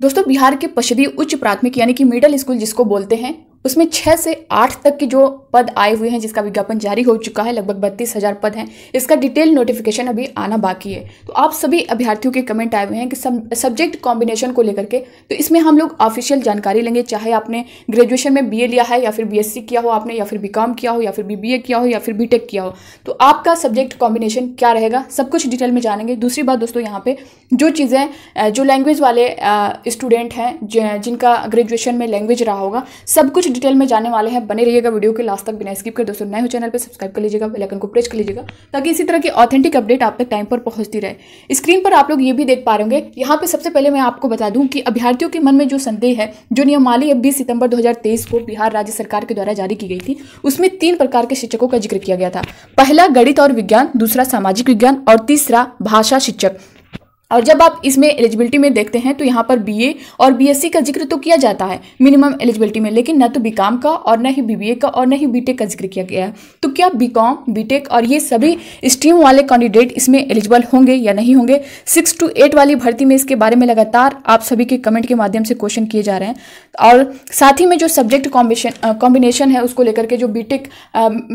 दोस्तों बिहार के पश्चिमी उच्च प्राथमिक यानी कि मिडिल स्कूल जिसको बोलते हैं उसमें छः से आठ तक के जो पद आए हुए हैं जिसका विज्ञापन जारी हो चुका है लगभग बत्तीस हज़ार पद हैं इसका डिटेल नोटिफिकेशन अभी आना बाकी है तो आप सभी अभ्यर्थियों के कमेंट आए हुए हैं कि सब सब्जेक्ट कॉम्बिनेशन को लेकर के तो इसमें हम लोग ऑफिशियल जानकारी लेंगे चाहे आपने ग्रेजुएशन में बी लिया है या फिर बी किया हो आपने या फिर बी किया हो या फिर बी किया हो या फिर बी किया हो तो आपका सब्जेक्ट कॉम्बिनेशन क्या रहेगा सब कुछ डिटेल में जानेंगे दूसरी बात दोस्तों यहाँ पर जो चीज़ें जो लैंग्वेज वाले स्टूडेंट हैं जिनका ग्रेजुएशन में लैंग्वेज रहा होगा सब कुछ डिटेल में जाने वाले हैं बने रहिएगा वीडियो के लास्ट तक बिना स्किप कर दोस्तों नए हो चैनल पर सब्सक्राइब कर लीजिएगा बेलकन को प्रेस कर लीजिएगा ताकि इसी तरह की ऑथेंटिक अपडेट आप तक टाइम पर पहुंचती रहे स्क्रीन पर आप लोग ये भी देख पा रहे होंगे यहाँ पर सबसे पहले मैं आपको बता दूँ कि अभ्यर्थियों के मन में जो संदेह है जो नियमाली अब बीस सितंबर दो को बिहार राज्य सरकार के द्वारा जारी की गई थी उसमें तीन प्रकार के शिक्षकों का जिक्र किया गया था पहला गणित और विज्ञान दूसरा सामाजिक विज्ञान और तीसरा भाषा शिक्षक और जब आप इसमें एलिजिबिलिटी में देखते हैं तो यहाँ पर बीए और बीएससी का जिक्र तो किया जाता है मिनिमम एलिजिबिलिटी में लेकिन न तो बीकॉम का और न ही बीबीए का और न ही बीटेक का जिक्र किया गया है तो क्या बीकॉम बीटेक और ये सभी स्ट्रीम वाले कैंडिडेट इसमें एलिजिबल होंगे या नहीं होंगे सिक्स टू एट वाली भर्ती में इसके बारे में लगातार आप सभी के कमेंट के माध्यम से क्वेश्चन किए जा रहे हैं और साथ ही में जो सब्जेक्ट कॉम्बिनेशन कॉम्बिनेशन है उसको लेकर के जो बीटेक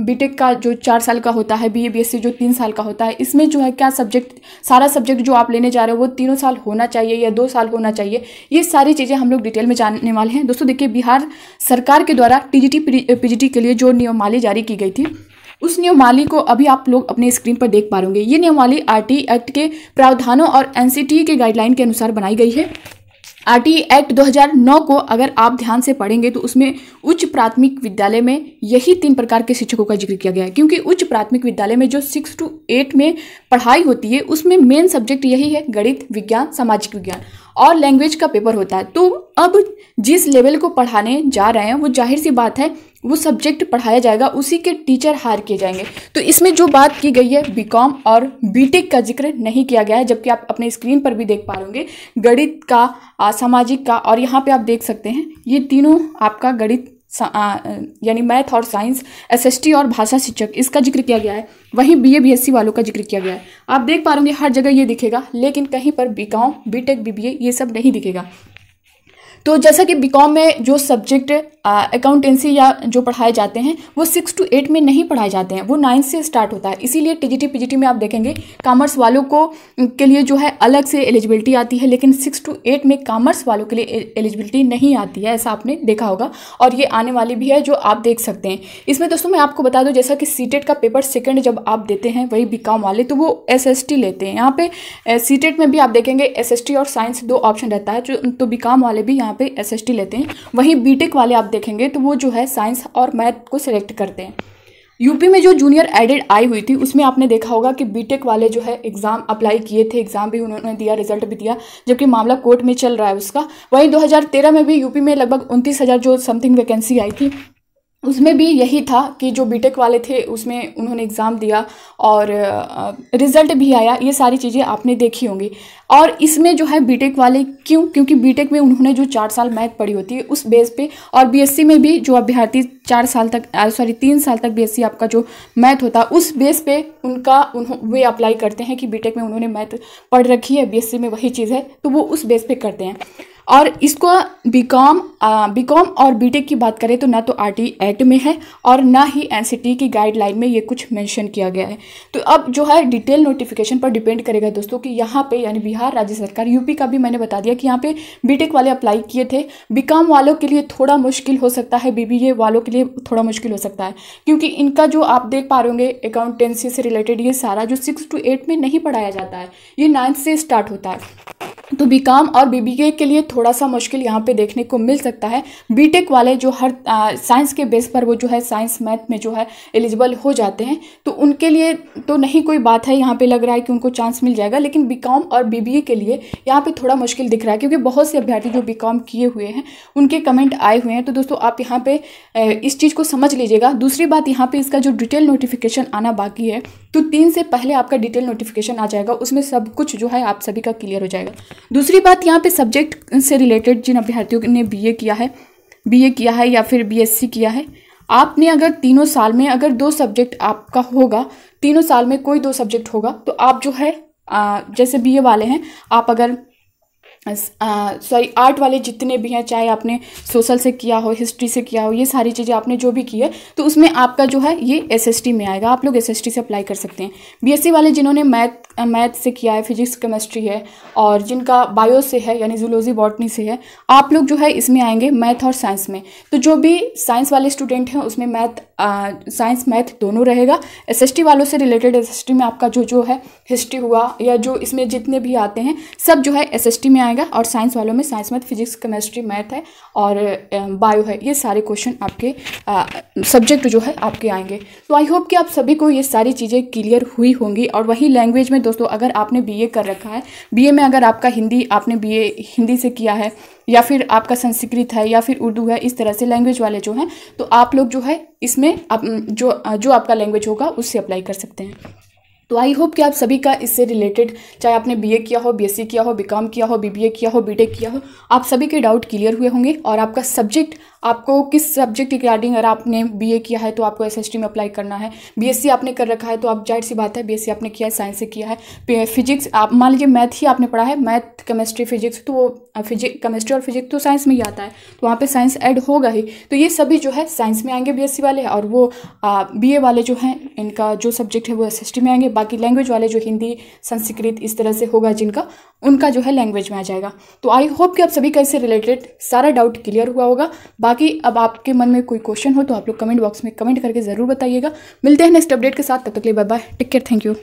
बीटेक का जो चार साल का होता है बी ए जो तीन साल का होता है इसमें जो है क्या सब्जेक्ट सारा सब्जेक्ट जो आप लेने जा रहे हो वो तीनों साल होना चाहिए या दो साल होना चाहिए ये सारी चीज़ें हम लोग डिटेल में जानने वाले हैं दोस्तों देखिए बिहार सरकार के द्वारा टीजीटी पीजीटी के लिए जो नियमावली जारी की गई थी उस नियमावली को अभी आप लोग अपने स्क्रीन पर देख पा रहे होंगे ये नियमावली आर एक्ट के प्रावधानों और एन e के गाइडलाइन के अनुसार बनाई गई है आरटी एक्ट 2009 को अगर आप ध्यान से पढ़ेंगे तो उसमें उच्च प्राथमिक विद्यालय में यही तीन प्रकार के शिक्षकों का जिक्र किया गया है क्योंकि उच्च प्राथमिक विद्यालय में जो सिक्स टू एट में पढ़ाई होती है उसमें मेन सब्जेक्ट यही है गणित विज्ञान सामाजिक विज्ञान और लैंग्वेज का पेपर होता है तो अब जिस लेवल को पढ़ाने जा रहे हैं वो जाहिर सी बात है वो सब्जेक्ट पढ़ाया जाएगा उसी के टीचर हायर किए जाएंगे तो इसमें जो बात की गई है बीकॉम और बीटेक का जिक्र नहीं किया गया है जबकि आप अपने स्क्रीन पर भी देख पा होंगे गणित का सामाजिक का और यहाँ पे आप देख सकते हैं ये तीनों आपका गणित यानी मैथ और साइंस एसएसटी और भाषा शिक्षक इसका जिक्र किया गया है वहीं बीए बीएससी वालों का जिक्र किया गया है आप देख पा होंगे हर जगह ये दिखेगा लेकिन कहीं पर बीकॉम बीटेक बीबीए ये सब नहीं दिखेगा तो जैसा कि बीकॉम में जो सब्जेक्ट अकाउंटेंसी या जो पढ़ाए जाते हैं वो सिक्स टू एट में नहीं पढ़ाए जाते हैं वो नाइन्थ से स्टार्ट होता है इसीलिए टीजीटी पीजीटी में आप देखेंगे कॉमर्स वालों को के लिए जो है अलग से एलिजिबिलिटी आती है लेकिन सिक्स टू एट में कॉमर्स वालों के लिए एलिजिबिलिटी नहीं आती है ऐसा आपने देखा होगा और ये आने वाली भी है जो आप देख सकते हैं इसमें दोस्तों मैं आपको बता दूँ जैसा कि सी e का पेपर सेकेंड जब आप देते हैं वही बी वाले तो वो एस लेते हैं यहाँ पे सी e में भी आप देखेंगे एस और साइंस दो ऑप्शन रहता है तो बी वाले भी यहाँ पे एस लेते हैं वहीं बी वाले आप देखेंगे तो वो जो है साइंस और मैथ को सिलेक्ट करते हैं यूपी में जो जूनियर एडेड आई हुई थी उसमें आपने देखा होगा कि बीटेक वाले जो है एग्ज़ाम अप्लाई किए थे एग्ज़ाम भी उन्होंने दिया रिजल्ट भी दिया जबकि मामला कोर्ट में चल रहा है उसका वहीं 2013 में भी यूपी में लगभग उनतीस हज़ार जो समथिंग वैकेंसी आई थी उसमें भी यही था कि जो बीटेक वाले थे उसमें उन्होंने एग्ज़ाम दिया और रिज़ल्ट भी आया ये सारी चीज़ें आपने देखी होंगी और इसमें जो है बीटेक वाले क्यों क्योंकि बीटेक में उन्होंने जो चार साल मैथ पढ़ी होती है उस बेस पे और बीएससी में भी जो अभ्यर्थी चार साल तक सॉरी तीन साल तक बीएससी आपका जो मैथ होता है उस बेस पे उनका उन्हों वे अप्लाई करते हैं कि बीटेक में उन्होंने मैथ पढ़ रखी है बीएससी में वही चीज़ है तो वो उस बेस पे करते हैं और इसको बीकॉम बीकॉम और बीटेक की बात करें तो ना तो आर टी एक्ट में है और ना ही एन सी टी की गाइडलाइन में ये कुछ मेंशन किया गया है तो अब जो है डिटेल नोटिफिकेशन पर डिपेंड करेगा दोस्तों कि यहाँ पे यानी बिहार राज्य सरकार यूपी का भी मैंने बता दिया कि यहाँ पे बीटेक वाले अप्लाई किए थे बीकॉम वालों के लिए थोड़ा मुश्किल हो सकता है ए वालों के लिए थोड़ा मुश्किल हो सकता है क्योंकि इनका जो आप देख पा रहे होंगे अकाउंटेंसी से रिलेटेड ये सारा जो सिक्स टू एट में नहीं पढ़ाया जाता है ये नाइन्थ से स्टार्ट होता है तो बी काम और बी बी के लिए थोड़ा सा मुश्किल यहाँ पे देखने को मिल सकता है बीटेक वाले जो हर साइंस के बेस पर वो जो है साइंस मैथ में जो है एलिजिबल हो जाते हैं तो उनके लिए तो नहीं कोई बात है यहाँ पे लग रहा है कि उनको चांस मिल जाएगा लेकिन बी काम और ए के लिए यहाँ पे थोड़ा मुश्किल दिख रहा है क्योंकि बहुत से अभ्यर्थी जो बीकॉम किए हुए हैं उनके कमेंट आए हुए हैं तो दोस्तों आप यहाँ पर इस चीज़ को समझ लीजिएगा दूसरी बात यहाँ पर इसका जो डिटेल नोटिफिकेशन आना बाकी है तो तीन से पहले आपका डिटेल नोटिफिकेशन आ जाएगा उसमें सब कुछ जो है आप सभी का क्लियर हो जाएगा दूसरी बात यहाँ पे सब्जेक्ट से रिलेटेड जिन अभ्यर्थियों ने बीए किया है बीए किया है या फिर बीएससी किया है आपने अगर तीनों साल में अगर दो सब्जेक्ट आपका होगा तीनों साल में कोई दो सब्जेक्ट होगा तो आप जो है आ, जैसे बीए वाले हैं आप अगर सॉरी आर्ट uh, वाले जितने भी हैं चाहे आपने सोशल से किया हो हिस्ट्री से किया हो ये सारी चीज़ें आपने जो भी की है तो उसमें आपका जो है ये टी में आएगा आप लोग टी से अप्लाई कर सकते हैं सी वाले जिन्होंने मैथ मैथ uh, से किया है फिजिक्स केमिस्ट्री है और जिनका बायो से है यानी जूलॉजी बॉटनी से है आप लोग जो है इसमें आएंगे मैथ और साइंस में तो जो भी साइंस वाले स्टूडेंट हैं उसमें मैथ साइंस मैथ दोनों रहेगा टी वालों से रिलेटेड टी में आपका जो जो है हिस्ट्री हुआ या जो इसमें जितने भी आते हैं सब जो है टी में आएगा और साइंस वालों में science math physics chemistry math है और बायो um, है ये सारे क्वेश्चन आपके सब्जेक्ट uh, जो है आपके आएंगे तो आई होप कि आप सभी को ये सारी चीज़ें क्लियर हुई होंगी और वही लैंग्वेज में दोस्तों अगर आपने बी कर रखा है बी में अगर आपका हिंदी आपने बी हिंदी से किया है या फिर आपका संस्कृत है या फिर उर्दू है इस तरह से लैंग्वेज वाले जो हैं तो आप लोग जो है इसमें आप, जो जो आपका लैंग्वेज होगा उससे अप्लाई कर सकते हैं तो आई होप कि आप सभी का इससे रिलेटेड चाहे आपने बीए किया हो बीएससी किया हो बीकॉम किया हो बीबीए किया हो बीटेक किया हो आप सभी के डाउट क्लियर हुए होंगे और आपका सब्जेक्ट आपको किस सब्जेक्ट रिगार्डिंग अगर आपने बीए किया है तो आपको एसएसटी में अप्लाई करना है बीएससी आपने कर रखा है तो आप जाहिर सी बात है बीएससी आपने किया है साइंस से किया है फिजिक्स आप मान लीजिए मैथ ही आपने पढ़ा है मैथ केमिस्ट्री फिजिक्स तो वो फिजिक केमिस्ट्री और फिजिक्स तो साइंस में ही आता है तो वहाँ पर साइंस एड होगा ही तो ये सभी जो है साइंस में आएंगे बी वाले और वो बी वाले जो हैं इनका जो सब्जेक्ट है वो एस में आएंगे बाकी लैंग्वेज वाले जो हिंदी संस्कृत इस तरह से होगा जिनका उनका जो है लैंग्वेज में आ जाएगा तो आई होप कि आप सभी का इससे रिलेटेड सारा डाउट क्लियर हुआ होगा बाकी बाकी अब आपके मन में कोई क्वेश्चन हो तो आप लोग कमेंट बॉक्स में कमेंट करके ज़रूर बताइएगा मिलते हैं नेक्स्ट अपडेट के साथ तब तक के लिए bye bye take care thank you